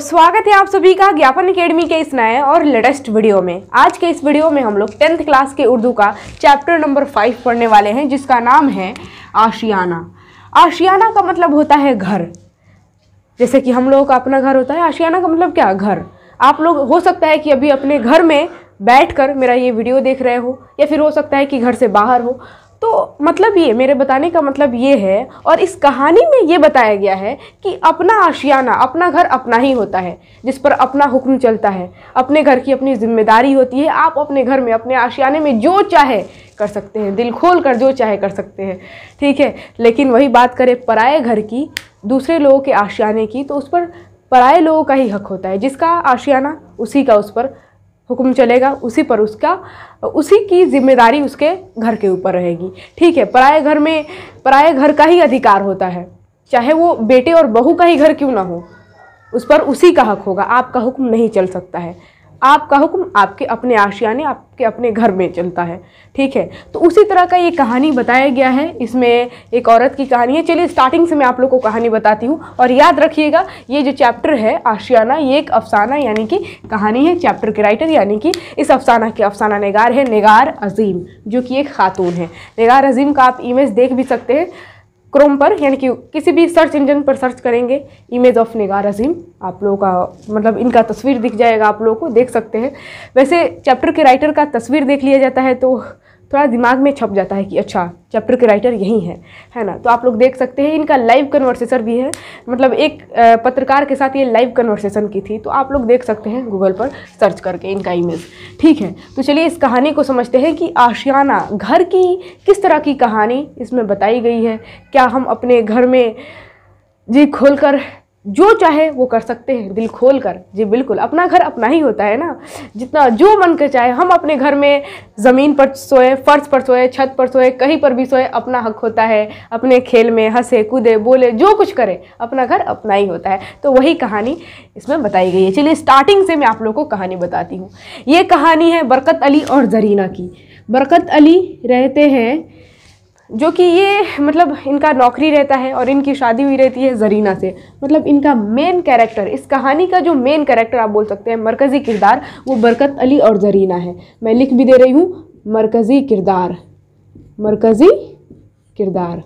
स्वागत है आप सभी का ज्ञापन एकेडमी के इस नए और लेटेस्ट वीडियो में आज के इस वीडियो में हम लोग टेंथ क्लास के उर्दू का चैप्टर नंबर फाइव पढ़ने वाले हैं जिसका नाम है आशियाना आशियाना का मतलब होता है घर जैसे कि हम लोगों का अपना घर होता है आशियाना का मतलब क्या घर आप लोग हो सकता है कि अभी अपने घर में बैठ कर मेरा ये वीडियो देख रहे हो या फिर हो सकता है कि घर से बाहर हो तो मतलब ये मेरे बताने का मतलब ये है और इस कहानी में ये बताया गया है कि अपना आशियाना अपना घर अपना ही होता है जिस पर अपना हुक्म चलता है अपने घर की अपनी जिम्मेदारी होती है आप अपने घर में अपने आशियाने में जो चाहे कर सकते हैं दिल खोल कर जो चाहे कर सकते हैं ठीक है लेकिन वही बात करें पराए घर की दूसरे लोगों के आशियाने की तो उस पर पराए लोगों का ही हक होता है जिसका आशियाना उसी का उस पर हुक्म चलेगा उसी पर उसका उसी की जिम्मेदारी उसके घर के ऊपर रहेगी ठीक है पराए घर में पराए घर का ही अधिकार होता है चाहे वो बेटे और बहू का ही घर क्यों ना हो उस पर उसी का हक होगा आपका हुक्म नहीं चल सकता है आपका हुक्म आपके अपने आशियाने आपके अपने घर में चलता है ठीक है तो उसी तरह का ये कहानी बताया गया है इसमें एक औरत की कहानी है चलिए स्टार्टिंग से मैं आप लोग को कहानी बताती हूँ और याद रखिएगा ये जो चैप्टर है आशियाना ये एक अफसाना यानी कि कहानी है चैप्टर के राइटर यानी कि इस अफसाना के अफसाना नगार है नगार अजीम जो कि एक खातून है नगार अजीम का आप इमेज देख भी सकते हैं क्रोम पर यानी कि किसी भी सर्च इंजन पर सर्च करेंगे इमेज ऑफ निगार अजीम आप लोगों का मतलब इनका तस्वीर दिख जाएगा आप लोगों को देख सकते हैं वैसे चैप्टर के राइटर का तस्वीर देख लिया जाता है तो थोड़ा दिमाग में छप जाता है कि अच्छा चैप्टर के राइटर यही हैं है ना तो आप लोग देख सकते हैं इनका लाइव कन्वर्सेशन भी है मतलब एक पत्रकार के साथ ये लाइव कन्वर्सेशन की थी तो आप लोग देख सकते हैं गूगल पर सर्च करके इनका इमेज ठीक है तो चलिए इस कहानी को समझते हैं कि आशियाना घर की किस तरह की कहानी इसमें बताई गई है क्या हम अपने घर में जी खोलकर जो चाहे वो कर सकते हैं दिल खोल कर जी बिल्कुल अपना घर अपना ही होता है ना जितना जो मन कर चाहे हम अपने घर में ज़मीन पर सोए फर्श पर सोए छत पर सोए कहीं पर भी सोए अपना हक होता है अपने खेल में हंसे कूदे बोले जो कुछ करे अपना घर अपना ही होता है तो वही कहानी इसमें बताई गई है चलिए स्टार्टिंग से मैं आप लोग को कहानी बताती हूँ ये कहानी है बरकत अली और जरीना की बरकत अली रहते हैं जो कि ये मतलब इनका नौकरी रहता है और इनकी शादी हुई रहती है जरीना से मतलब इनका मेन कैरेक्टर इस कहानी का जो मेन कैरेक्टर आप बोल सकते हैं मरकज़ी किरदार वो बरकत अली और जरीना है मैं लिख भी दे रही हूँ मरकज़ी किरदार मरकज़ी किरदार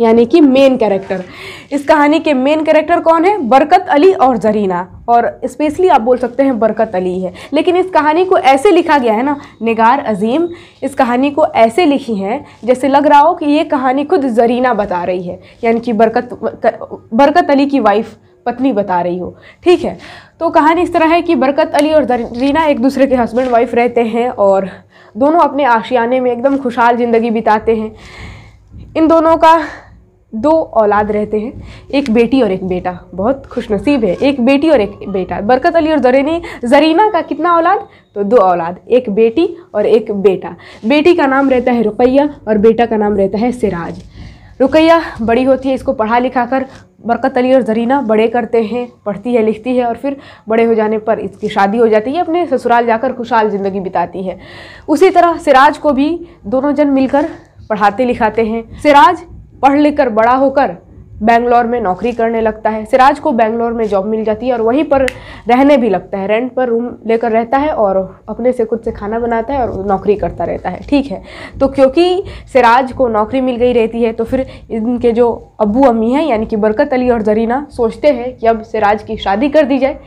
यानी कि मेन कैरेक्टर इस कहानी के मेन कैरेक्टर कौन है बरकत अली और जरीना और स्पेशली आप बोल सकते हैं बरकत अली है लेकिन इस कहानी को ऐसे लिखा गया है ना निगार अजीम इस कहानी को ऐसे लिखी है जैसे लग रहा हो कि ये कहानी खुद जरीना बता रही है यानी कि बरकत बरकत अली की वाइफ पत्नी बता रही हो ठीक है तो कहानी इस तरह है कि बरकत अली और जरीना एक दूसरे के हस्बैंड वाइफ रहते हैं और दोनों अपने आशियाने में एकदम खुशहाल ज़िंदगी बिताते हैं इन दोनों का दो औलाद रहते हैं एक बेटी और एक बेटा बहुत खुशनसीब है एक बेटी और एक बेटा बरकत अली और जरेनी जरीना का कितना औलाद तो दो औलाद एक बेटी और एक बेटा बेटी का नाम रहता है रुकैया और बेटा का नाम रहता है सिराज रुकैया बड़ी होती है इसको पढ़ा लिखा कर बरकत अली और जरीना बड़े करते हैं पढ़ती है लिखती है और फिर बड़े हो जाने पर इसकी शादी हो जाती है अपने ससुराल जाकर खुशहाल ज़िंदगी बिताती है उसी तरह सिराज को भी दोनों जन मिलकर पढ़ाते लिखाते हैं सिराज पढ़ लिख कर बड़ा होकर बेंगलोर में नौकरी करने लगता है सिराज को बेंगलोर में जॉब मिल जाती है और वहीं पर रहने भी लगता है रेंट पर रूम लेकर रहता है और अपने से खुद से खाना बनाता है और नौकरी करता रहता है ठीक है तो क्योंकि सिराज को नौकरी मिल गई रहती है तो फिर इनके जो अबू अम्मी हैं यानी कि बरकत अली और जरीना सोचते हैं कि अब सिराज की शादी कर दी जाए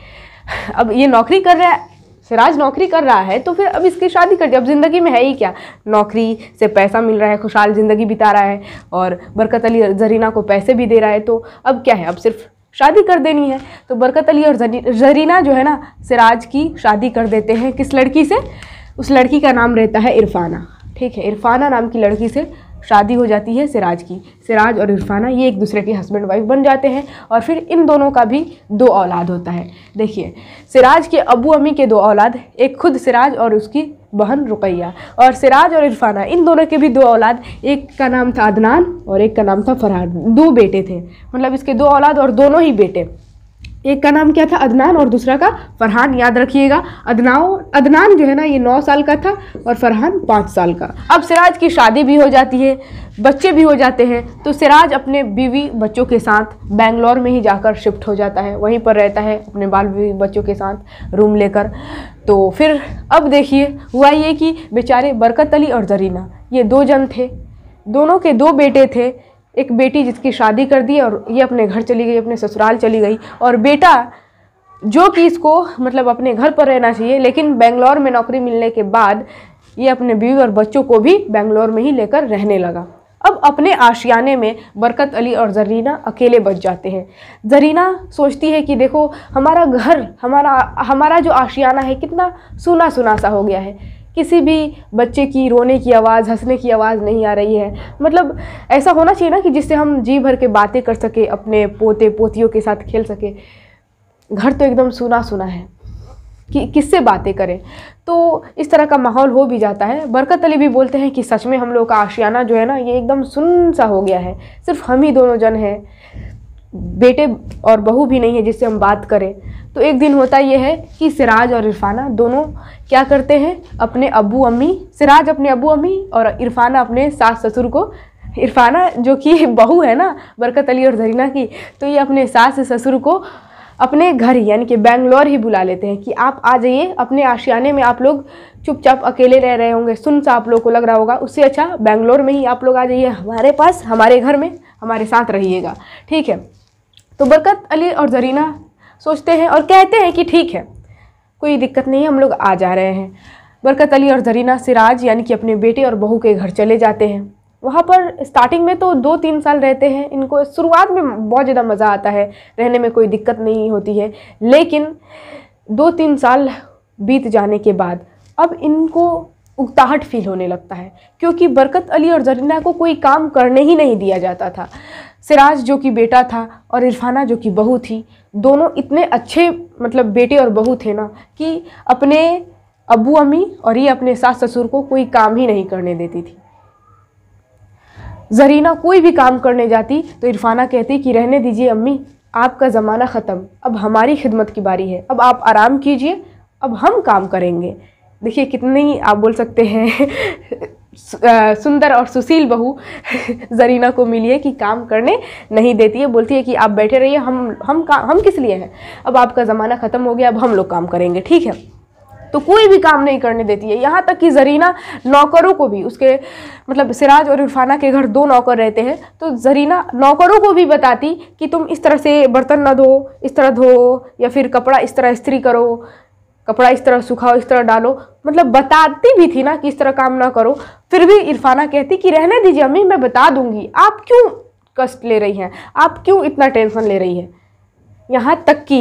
अब ये नौकरी कर रहा है सिराज नौकरी कर रहा है तो फिर अब इसकी शादी कर दी अब ज़िंदगी में है ही क्या नौकरी से पैसा मिल रहा है खुशहाल ज़िंदगी बिता रहा है और बरकत अली जरीना को पैसे भी दे रहा है तो अब क्या है अब सिर्फ शादी कर देनी है तो बरकत अली और जरीना जो है ना सिराज की शादी कर देते हैं किस लड़की से उस लड़की का नाम रहता है इरफाना ठीक है इरफाना नाम की लड़की से शादी हो जाती है सिराज की सिराज और इरफाना ये एक दूसरे के हस्बैंड वाइफ बन जाते हैं और फिर इन दोनों का भी दो औलाद होता है देखिए सिराज के अबू अम्मी के दो औलाद एक खुद सिराज और उसकी बहन रुकैया और सिराज और इरफाना इन दोनों के भी दो औलाद एक का नाम था अदनान और एक का नाम था फरहान दो बेटे थे मतलब इसके दो औलाद और दोनों ही बेटे एक का नाम क्या था अदनान और दूसरा का फरहान याद रखिएगा अदनाओ अदनान जो है ना ये नौ साल का था और फरहान पाँच साल का अब सिराज की शादी भी हो जाती है बच्चे भी हो जाते हैं तो सिराज अपने बीवी बच्चों के साथ बेंगलोर में ही जाकर शिफ्ट हो जाता है वहीं पर रहता है अपने बाल बीवी बच्चों के साथ रूम लेकर तो फिर अब देखिए हुआ ये कि बेचारे बरकत अली और जरीना ये दो जन थे दोनों के दो बेटे थे एक बेटी जिसकी शादी कर दी और ये अपने घर चली गई अपने ससुराल चली गई और बेटा जो कि इसको मतलब अपने घर पर रहना चाहिए लेकिन बेंगलोर में नौकरी मिलने के बाद ये अपने बीवी और बच्चों को भी बेंगलोर में ही लेकर रहने लगा अब अपने आशियाने में बरकत अली और जरीना अकेले बच जाते हैं जरीना सोचती है कि देखो हमारा घर हमारा हमारा जो आशियाना है कितना सुना सुना सा हो गया है किसी भी बच्चे की रोने की आवाज़ हंसने की आवाज़ नहीं आ रही है मतलब ऐसा होना चाहिए ना कि जिससे हम जी भर के बातें कर सकें अपने पोते पोतियों के साथ खेल सके घर तो एकदम सुना सुना है कि किससे बातें करें तो इस तरह का माहौल हो भी जाता है बरकत अली भी बोलते हैं कि सच में हम लोग का आशियाना जो है ना ये एकदम सुन सा हो गया है सिर्फ हम ही दोनों जन हैं बेटे और बहू भी नहीं है जिससे हम बात करें तो एक दिन होता यह है कि सिराज और इरफाना दोनों क्या करते हैं अपने अबू अम्मी सिराज अपने अबू अम्मी और इरफाना अपने सास ससुर को इरफाना जो कि बहू है ना बरकत अली और जरीना की तो ये अपने सास ससुर को अपने घर ही यानी कि बेंगलोर ही बुला लेते हैं कि आप आ जाइए अपने आशियाने में आप लोग चुपचाप अकेले रह रहे होंगे सुन सा आप लोग को लग रहा होगा उससे अच्छा बेंगलोर में ही आप लोग आ जाइए हमारे पास हमारे घर में हमारे साथ रहिएगा ठीक है तो बरकत अली और जरीना सोचते हैं और कहते हैं कि ठीक है कोई दिक्कत नहीं है हम लोग आ जा रहे हैं बरकत अली और जरीना सिराज यानी कि अपने बेटे और बहू के घर चले जाते हैं वहाँ पर स्टार्टिंग में तो दो तीन साल रहते हैं इनको शुरुआत में बहुत ज़्यादा मज़ा आता है रहने में कोई दिक्कत नहीं होती है लेकिन दो तीन साल बीत जाने के बाद अब इनको उगताहट फील होने लगता है क्योंकि बरकत अली और जरीना को कोई काम करने ही नहीं दिया जाता था सिराज जो कि बेटा था और इरफाना जो कि बहू थी दोनों इतने अच्छे मतलब बेटे और बहू थे ना कि अपने अबू अम्मी और ये अपने सास ससुर को कोई काम ही नहीं करने देती थी जरीना कोई भी काम करने जाती तो इरफाना कहती कि रहने दीजिए अम्मी आपका ज़माना ख़त्म अब हमारी खिदमत की बारी है अब आप आराम कीजिए अब हम काम करेंगे देखिए कितनी आप बोल सकते हैं सुंदर और सुशील बहू जरीना को मिली है कि काम करने नहीं देती है बोलती है कि आप बैठे रहिए हम हम हम किस लिए हैं अब आपका ज़माना ख़त्म हो गया अब हम लोग काम करेंगे ठीक है तो कोई भी काम नहीं करने देती है यहाँ तक कि जरीना नौकरों को भी उसके मतलब सिराज और इरफाना के घर दो नौकर रहते हैं तो जरीना नौकरों को भी बताती कि तुम इस तरह से बर्तन न धो इस तरह धो या फिर कपड़ा इस तरह इस्त्री करो कपड़ा इस तरह सुखाओ इस तरह डालो मतलब बताती भी थी ना कि इस तरह काम ना करो फिर भी इरफाना कहती कि रहने दीजिए अम्मी मैं बता दूंगी आप क्यों कष्ट ले रही हैं आप क्यों इतना टेंशन ले रही हैं यहाँ तक कि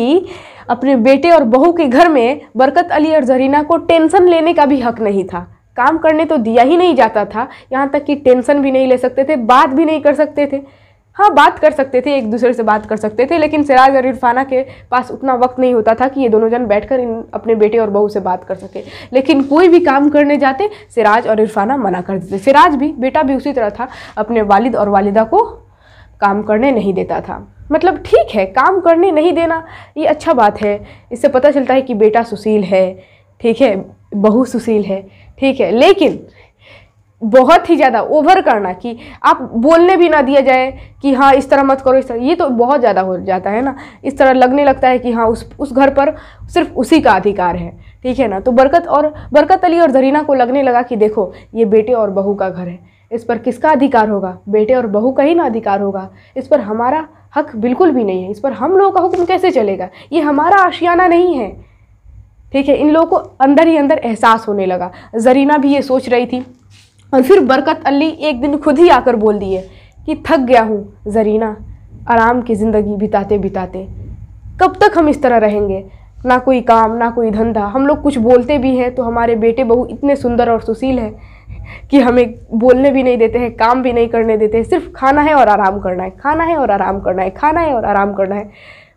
अपने बेटे और बहू के घर में बरकत अली और जरीना को टेंशन लेने का भी हक नहीं था काम करने तो दिया ही नहीं जाता था यहाँ तक कि टेंशन भी नहीं ले सकते थे बात भी नहीं कर सकते थे हाँ बात कर सकते थे एक दूसरे से बात कर सकते थे लेकिन सिराज और इरफाना के पास उतना वक्त नहीं होता था कि ये दोनों जन बैठकर इन अपने बेटे और बहू से बात कर सके लेकिन कोई भी काम करने जाते सिराज और इरफाना मना कर देते सिराज भी बेटा भी उसी तरह था अपने वालिद और वालिदा को काम करने नहीं देता था मतलब ठीक है काम करने नहीं देना ये अच्छा बात है इससे पता चलता है कि बेटा सुशील है ठीक है बहू सुशील है ठीक है लेकिन बहुत ही ज़्यादा ओवर करना कि आप बोलने भी ना दिया जाए कि हाँ इस तरह मत करो इस तरह ये तो बहुत ज़्यादा हो जाता है ना इस तरह लगने लगता है कि हाँ उस उस घर पर सिर्फ उसी का अधिकार है ठीक है ना तो बरकत और बरकत अली और जरीना को लगने लगा कि देखो ये बेटे और बहू का घर है इस पर किसका अधिकार होगा बेटे और बहू का ही ना अधिकार होगा इस पर हमारा हक बिल्कुल भी नहीं है इस पर हम लोगों का हुक्म कैसे चलेगा ये हमारा आशियाना नहीं है ठीक है इन लोगों को अंदर ही अंदर एहसास होने लगा जरीना भी ये सोच रही थी और फिर बरकत अली एक दिन खुद ही आकर बोल दिए कि थक गया हूँ जरीना आराम की ज़िंदगी बिताते बिताते कब तक हम इस तरह रहेंगे ना कोई काम ना कोई धंधा हम लोग कुछ बोलते भी हैं तो हमारे बेटे बहू इतने सुंदर और सुशील हैं कि हमें बोलने भी नहीं देते हैं काम भी नहीं करने देते सिर्फ खाना है और आराम करना है खाना है और आराम करना है खाना है और आराम करना है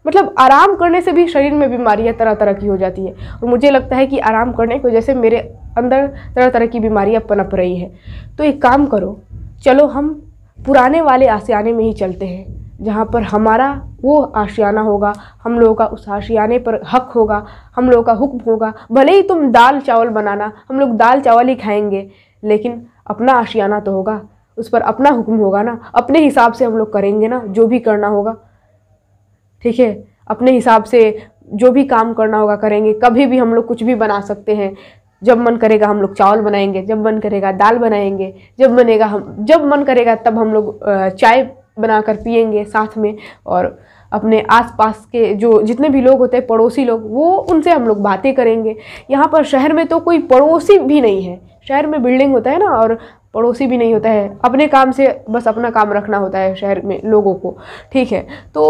मतलब आराम करने से भी शरीर में बीमारियाँ तरह तरह की हो जाती है और मुझे लगता है कि आराम करने की वजह से मेरे अंदर तरह तरह की बीमारियाँ पनप रही हैं तो एक काम करो चलो हम पुराने वाले आसियाने में ही चलते हैं जहाँ पर हमारा वो आशियाना होगा हम लोगों का उस आशियाने पर हक होगा हम लोगों का हुक्म होगा भले ही तुम दाल चावल बनाना हम लोग दाल चावल ही खाएंगे लेकिन अपना आशियाना तो होगा उस पर अपना हुक्म होगा ना अपने हिसाब से हम लोग करेंगे ना जो भी करना होगा ठीक है अपने हिसाब से जो भी काम करना होगा करेंगे कभी भी हम लोग कुछ भी बना सकते हैं जब मन करेगा हम लोग चावल बनाएंगे जब मन करेगा दाल बनाएंगे जब बनेगा हम जब मन करेगा तब हम लोग चाय बना कर पियेंगे साथ में और अपने आसपास के जो जितने भी लोग होते हैं पड़ोसी लोग वो उनसे हम लोग बातें करेंगे यहाँ पर शहर में तो कोई पड़ोसी भी नहीं है शहर में बिल्डिंग होता है ना और पड़ोसी भी नहीं होता है अपने काम से बस अपना काम रखना होता है शहर में लोगों को ठीक है तो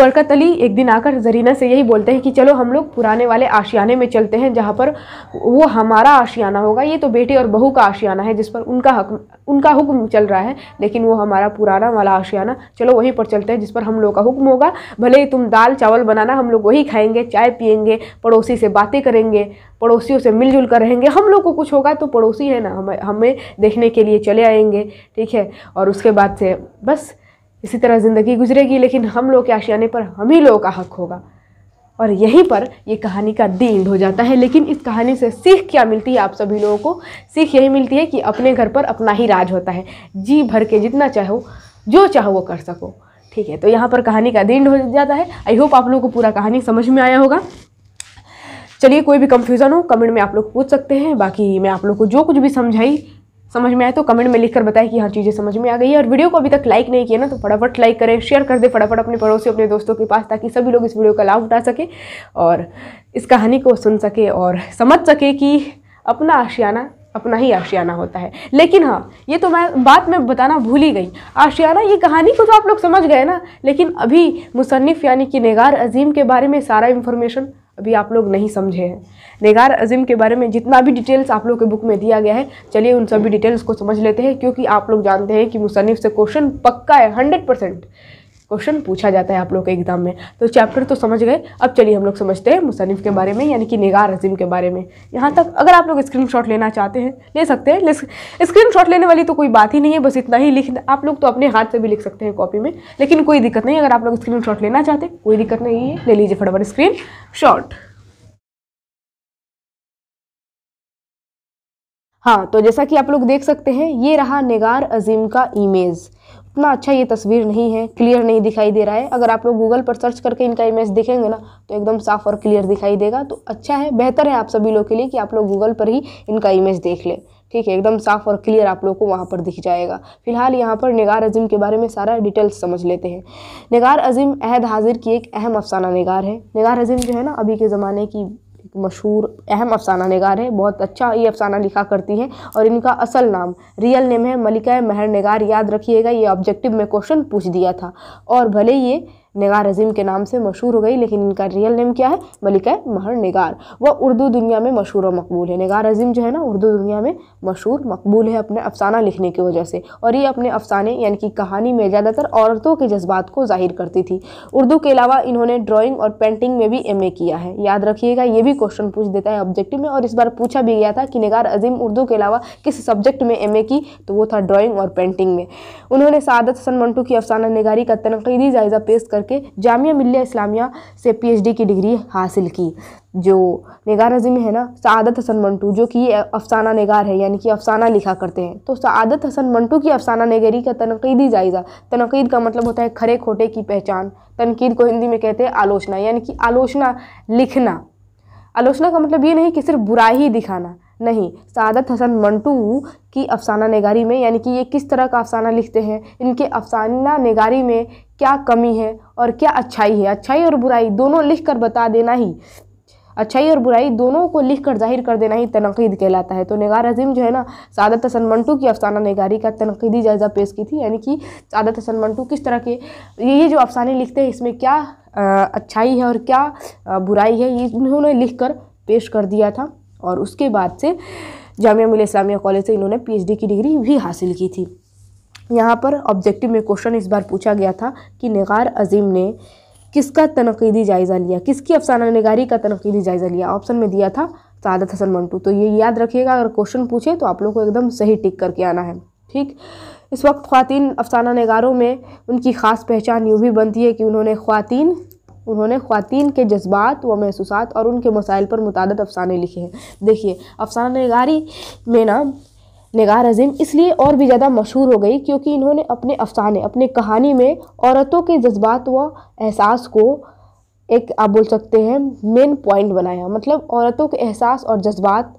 बरकत अली एक दिन आकर जरीना से यही बोलते हैं कि चलो हम लोग पुराने वाले आशियाने में चलते हैं जहाँ पर वो हमारा आशियाना होगा ये तो बेटे और बहू का आशियाना है जिस पर उनका हक उनका हुक्म चल रहा है लेकिन वो हमारा पुराना वाला आशियाना चलो वहीं पर चलते हैं जिस पर हम लोग का हुक्म होगा भले ही तुम दाल चावल बनाना हम लोग वही खाएँगे चाय पियेंगे पड़ोसी से बातें करेंगे पड़ोसियों से मिलजुल कर रहेंगे हम लोग को कुछ होगा तो पड़ोसी है ना हमें हमें देखने के लिए चले आएंगे ठीक है और उसके बाद से बस इसी तरह ज़िंदगी गुजरेगी लेकिन हम लोग के आशियाने पर हम ही लोगों का हक होगा और यहीं पर ये कहानी का दी हो जाता है लेकिन इस कहानी से सीख क्या मिलती है आप सभी लोगों को सीख यही मिलती है कि अपने घर पर अपना ही राज होता है जी भर के जितना चाहो जो चाहो वो कर सको ठीक है तो यहाँ पर कहानी का दिन हो जाता है आई होप आप लोगों को पूरा कहानी समझ में आया होगा चलिए कोई भी कंफ्यूजन हो कमेंट में आप लोग पूछ सकते हैं बाकी मैं आप लोग को जो कुछ भी समझाई समझ में आए तो कमेंट में लिखकर बताएं कि हाँ चीज़ें समझ में आ गई है और वीडियो को अभी तक लाइक नहीं किया ना तो फटाफट लाइक करें शेयर कर दें फटाफट अपने पड़ोसी अपने दोस्तों के पास ताकि सभी लोग इस वीडियो का लाभ उठा सकें और इस कहानी को सुन सके और समझ सके कि अपना आशियाना अपना ही आशियाना होता है लेकिन हाँ ये तो मैं बात मैं बताना भूल ही गई आशियाना ये कहानी को तो आप लोग समझ गए ना लेकिन अभी मुसनफ़ यानी कि निगार अजीम के बारे में सारा इन्फॉर्मेशन अभी आप लोग नहीं समझे हैं निगार अजीम के बारे में जितना भी डिटेल्स आप लोग के बुक में दिया गया है चलिए उन सभी डिटेल्स को समझ लेते हैं क्योंकि आप लोग जानते हैं कि मुसनफ़ से क्वेश्चन पक्का है हंड्रेड परसेंट क्वेश्चन पूछा जाता है आप लोग के एग्जाम में तो चैप्टर तो समझ गए अब चलिए हम लोग समझते हैं मुसनफ़ के बारे में यानी कि निगार अजीम के बारे में यहाँ तक अगर आप लोग स्क्रीन लेना चाहते हैं ले सकते हैं स्क्रीनशॉट लेने वाली तो कोई बात ही नहीं है बस इतना ही लिख आप लोग तो अपने हाथ से भी लिख सकते हैं कॉपी में लेकिन कोई दिक्कत नहीं अगर आप लोग स्क्रीन लेना चाहते कोई दिक्कत नहीं है ले लीजिए फटाफट स्क्रीन हाँ तो जैसा कि आप लोग देख सकते हैं ये रहा निगार अजीम का इमेज़ इतना अच्छा ये तस्वीर नहीं है क्लियर नहीं दिखाई दे रहा है अगर आप लोग गूगल पर सर्च करके इनका इमेज देखेंगे ना तो एकदम साफ और क्लियर दिखाई देगा तो अच्छा है बेहतर है आप सभी लोग के लिए कि आप लोग गूगल पर ही इनका इमेज देख लें ठीक है एकदम साफ और क्लियर आप लोग को वहाँ पर दिख जाएगा फिलहाल यहाँ पर निगार अजीम के बारे में सारा डिटेल्स समझ लेते हैं निगार अजीम अहद हाजिर की एक अहम अफसाना निगार है निगार अजीम जो है ना अभी के ज़माने की मशहूर अहम अफसाना नगार है बहुत अच्छा ये अफसाना लिखा करती हैं और इनका असल नाम रियल नेम है मलिका महर नगार याद रखिएगा ये ऑब्जेक्टिव में क्वेश्चन पूछ दिया था और भले ये निगार अजीम के नाम से मशहूर हो गई लेकिन इनका रियल नेम क्या है मलिका महर निगार वह उर्दू दुनिया में मशहूर और मकबूल है निगार अजीम जो है ना उर्दू दुनिया में मशहूर मकबूल है अपने अफसाना लिखने की वजह से और ये अपने अफसाने यानी कि कहानी में ज़्यादातर औरतों के जज्बात को ज़ाहिर करती थी उर्दू के अलावा इन्होंने ड्राॅइंग और पेंटिंग में भी एम किया है याद रखिएगा ये भी क्वेश्चन पूछ देता है ऑब्जेक्टिव में और इस बार पूछा भी गया था कि निगार अजीम उर्दू के अलावा किस सब्जेक्ट में एम की तो वो था ड्राॅइंग और पेंटिंग में उन्होंने सादत हसन मंटू की अफसाना निगारी का तनकीदी जायज़ा पेश कर करके जामिया मिल्लिया इस्लामिया से पीएचडी की डिग्री हासिल की जो नगार नज़ीम है ना सदत हसन मंटू जो कि अफसाना नगार है यानी कि अफसाना लिखा करते हैं तो सदत हसन मंटू की अफसाना नगरी का तनकीदी जायज़ा तनकीद का मतलब होता है खरे खोटे की पहचान तनकीद को हिंदी में कहते हैं आलोचना यानी कि आलोचना लिखना आलोचना का मतलब ये नहीं कि सिर्फ बुरा ही दिखाना नहीं सादत हसन मंटू की अफसाना नगारी में यानी कि ये किस तरह का अफसाना लिखते हैं इनके अफसाना नगारी में क्या कमी है और क्या अच्छाई है अच्छाई और बुराई दोनों लिख कर बता देना ही अच्छाई और बुराई दोनों को लिख कर जाहिर कर देना ही तनकीद कहलाता है तो नगार अजीम जो है ना सादत हसन मंटू की अफसाना नगारी का तनकीदी जायज़ा पेश की थी यानी कि सादत हसन मंटू किस तरह के ये जो अफसाने लिखते हैं इसमें क्या अच्छाई है और क्या बुराई है ये इन्होंने लिख कर पेश कर दिया था और उसके बाद से जामिया मिल इस्लामिया कॉलेज से इन्होंने पी की डिग्री भी हासिल की थी यहाँ पर ऑब्जेक्टिव में क्वेश्चन इस बार पूछा गया था कि निगार अजीम ने किसका तनकीदी जायज़ा लिया किसकी अफसाना नगारी का तनकीदी जायज़ा लिया ऑप्शन में दिया था सादत हसन मंटू तो ये याद रखिएगा अगर क्वेश्चन पूछे तो आप लोग को एकदम सही टिक करके आना है ठीक इस वक्त ख़वान अफसाना नगारों में उनकी ख़ास पहचान यूँ भी बनती है कि उन्होंने ख़वान उन्होंने ख़वान के जज्बात व महसूस और उनके मसाइल पर मुतद अफसाने लिखे हैं देखिए अफसाना नगारी में ना नगार अजीम इसलिए और भी ज़्यादा मशहूर हो गई क्योंकि इन्होंने अपने अफसाने अपने कहानी में औरतों के जज्बात व एहसास को एक आप बोल सकते हैं मेन पॉइंट बनाया मतलब औरतों के एहसास और जज्बात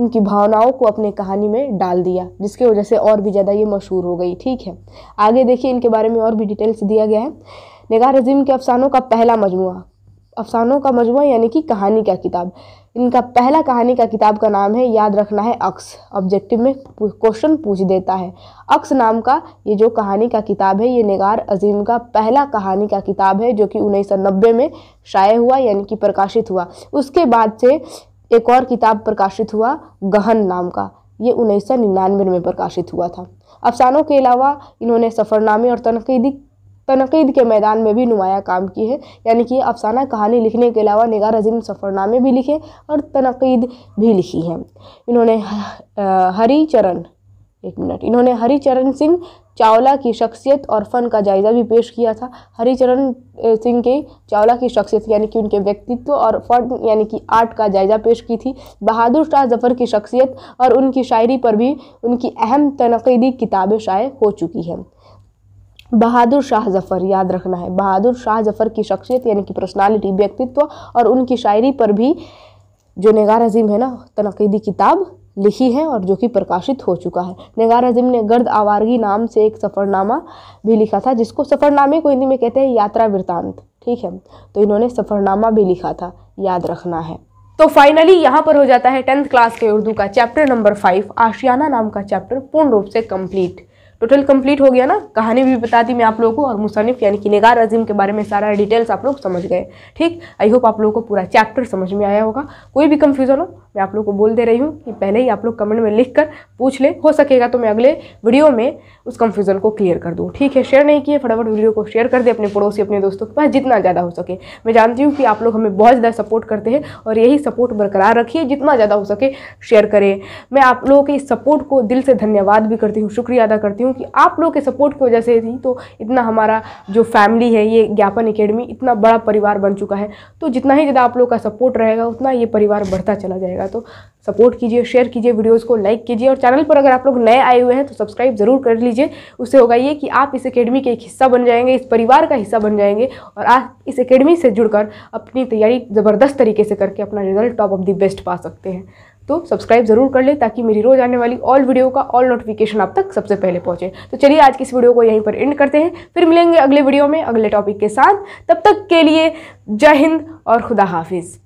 उनकी भावनाओं को अपने कहानी में डाल दिया जिसके वजह से और भी ज़्यादा ये मशहूर हो गई ठीक है आगे देखिए इनके बारे में और भी डिटेल्स दिया गया है निगाह रजीम के अफसानों का पहला मजमू अफसानों का मजमू यानी कि कहानी का किताब इनका पहला कहानी का किताब का नाम है याद रखना है अक्स ऑब्जेक्टिव में क्वेश्चन पूछ देता है अक्स नाम का ये जो कहानी का किताब है ये निगार अजीम का पहला कहानी का किताब है जो कि उन्नीस में शाये हुआ यानी कि प्रकाशित हुआ उसके बाद से एक और किताब प्रकाशित हुआ गहन नाम का ये उन्नीस में प्रकाशित हुआ था अफसानों के अलावा इन्होंने सफ़रनामे और तनकीदी तनकीद के मैदान में भी नुमाया काम की है यानी कि अफसाना कहानी लिखने के अलावा निगार अजीम सफ़रनामे भी लिखे और तनकीद भी लिखी है इन्होंने हरी चरण एक मिनट इन्होंने हरिचरण सिंह चावला की शख्सियत और फ़न का जायज़ा भी पेश किया था हरिचरण सिंह के चावला की शख्सियत यानी कि उनके व्यक्तित्व और फन यानी कि आर्ट का जायज़ा पेश की थी बहादुर शाह जफ़र की शख्सियत और उनकी शायरी पर भी उनकी अहम तनकीदी किताबें शाये हो चुकी हैं बहादुर शाह जफ़र याद रखना है बहादुर शाह जफ़र की शख्सियत यानी कि पर्सनालिटी व्यक्तित्व और उनकी शायरी पर भी जो नगार अजीम है ना तनकीदी किताब लिखी है और जो कि प्रकाशित हो चुका है नगार अजीम ने गर्द आवारगी नाम से एक सफ़रनामा भी लिखा था जिसको सफ़रनामे को हिंदी में कहते हैं यात्रा वृतांत ठीक है तो इन्होंने सफ़रनामा भी लिखा था याद रखना है तो फाइनली यहाँ पर हो जाता है टेंथ क्लास के उर्दू का चैप्टर नंबर फाइव आशियाना नाम का चैप्टर पूर्ण रूप से कम्प्लीट टोटल कंप्लीट हो गया ना कहानी भी बता दी मैं आप लोगों को और मुसनफ़ यानी कि निगार अजीम के बारे में सारा डिटेल्स आप लोग समझ गए ठीक आई होप आप लोगों को पूरा चैप्टर समझ में आया होगा कोई भी कंफ्यूजन हो मैं आप लोग को बोल दे रही हूँ कि पहले ही आप लोग कमेंट में लिख कर पूछ ले हो सकेगा तो मैं अगले वीडियो में उस कंफ्यूजन को क्लियर कर दूँ ठीक है शेयर नहीं किए फटाफट वीडियो को शेयर कर दे अपने पड़ोसी अपने दोस्तों के पास जितना ज़्यादा हो सके मैं जानती हूँ कि आप लोग हमें बहुत ज़्यादा सपोर्ट करते हैं और यही सपोर्ट बरकरार रखिए जितना ज़्यादा हो सके शेयर करें मैं आप लोगों के इस सपोर्ट को दिल से धन्यवाद भी करती हूँ शुक्रिया अदा करती हूँ क्योंकि आप लोगों के सपोर्ट की वजह से ही तो इतना हमारा जो फैमिली है ये ज्ञापन अकेडमी इतना बड़ा परिवार बन चुका है तो जितना ही ज़्यादा आप लोगों का सपोर्ट रहेगा उतना ये परिवार बढ़ता चला जाएगा तो सपोर्ट कीजिए शेयर कीजिए वीडियोस को लाइक कीजिए और चैनल पर अगर आप लोग नए आए हुए हैं तो सब्सक्राइब ज़रूर कर लीजिए उससे होगा ये कि आप इस एकेडमी के एक हिस्सा बन जाएंगे इस परिवार का हिस्सा बन जाएंगे और आप इस एकेडमी से जुड़कर अपनी तैयारी ज़बरदस्त तरीके से करके अपना result top of the best पा सकते हैं तो सब्सक्राइब ज़रूर कर ले ताकि मेरी रोज़ आने वाली ऑल वीडियो का ऑल नोटिफिकेशन आप तक सबसे पहले पहुंचे तो चलिए आज की इस वीडियो को यहीं पर एंड करते हैं फिर मिलेंगे अगले वीडियो में अगले टॉपिक के साथ तब तक के लिए जय हिंद और खुदा हाफिज़